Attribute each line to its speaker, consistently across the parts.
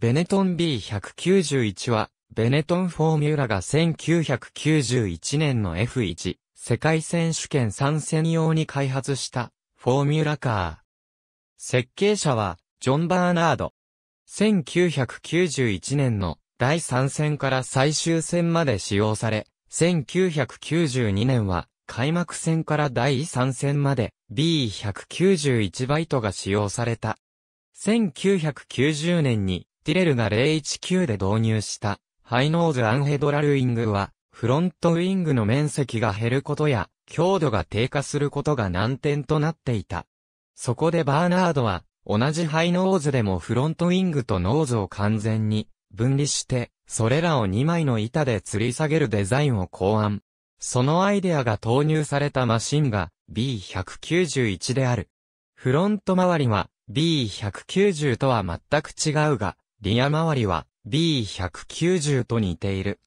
Speaker 1: ベネトン B191 は、ベネトンフォーミュラが1991年の F1 世界選手権参戦用に開発したフォーミュラカー。設計者はジョン・バーナード。1991年の第3戦から最終戦まで使用され、1992年は開幕戦から第3戦まで B191 バイトが使用された。1990年にティレルが019で導入した、ハイノーズアンヘドラルウィングは、フロントウィングの面積が減ることや、強度が低下することが難点となっていた。そこでバーナードは、同じハイノーズでもフロントウィングとノーズを完全に分離して、それらを2枚の板で吊り下げるデザインを考案。そのアイデアが投入されたマシンが B191 である。フロント周りは B190 とは全く違うが、リア周りは B190 と似ている。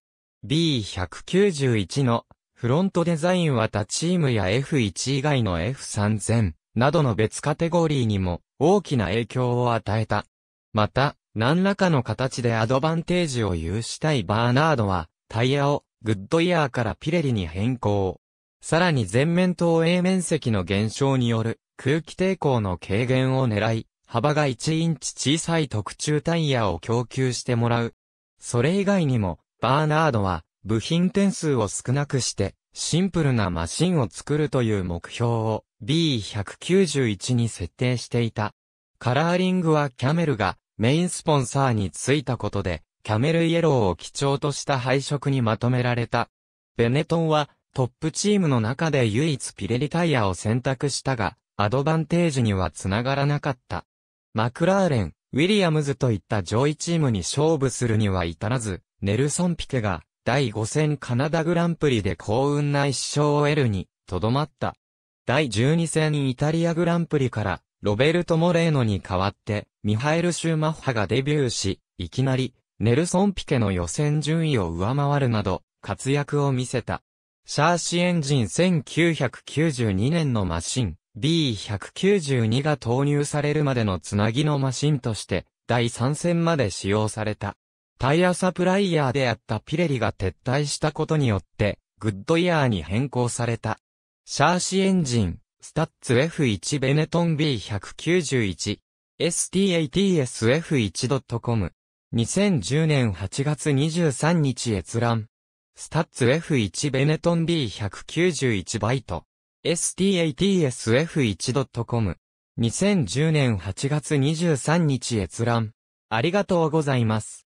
Speaker 1: B191 のフロントデザインは他チームや F1 以外の F3000 などの別カテゴリーにも大きな影響を与えた。また、何らかの形でアドバンテージを有したいバーナードはタイヤをグッドイヤーからピレリに変更。さらに前面投影面積の減少による空気抵抗の軽減を狙い、幅が1インチ小さい特注タイヤを供給してもらう。それ以外にも、バーナードは、部品点数を少なくして、シンプルなマシンを作るという目標を B191 に設定していた。カラーリングはキャメルがメインスポンサーについたことで、キャメルイエローを基調とした配色にまとめられた。ベネトンはトップチームの中で唯一ピレリタイヤを選択したが、アドバンテージにはつながらなかった。マクラーレン、ウィリアムズといった上位チームに勝負するには至らず、ネルソン・ピケが第5戦カナダグランプリで幸運な一勝を得るに、とどまった。第12戦イタリアグランプリから、ロベルト・モレーノに代わって、ミハエル・シューマッハがデビューし、いきなり、ネルソン・ピケの予選順位を上回るなど、活躍を見せた。シャーシエンジン1992年のマシン、B192 が投入されるまでのつなぎのマシンとして、第3戦まで使用された。タイヤサプライヤーであったピレリが撤退したことによって、グッドイヤーに変更された。シャーシエンジン、スタッツ F1 ベネトン B191、STATSF1.com。2010年8月23日閲覧。スタッツ F1 ベネトン B191 バイト。statsf1.com。2010年8月23日閲覧。ありがとうございます。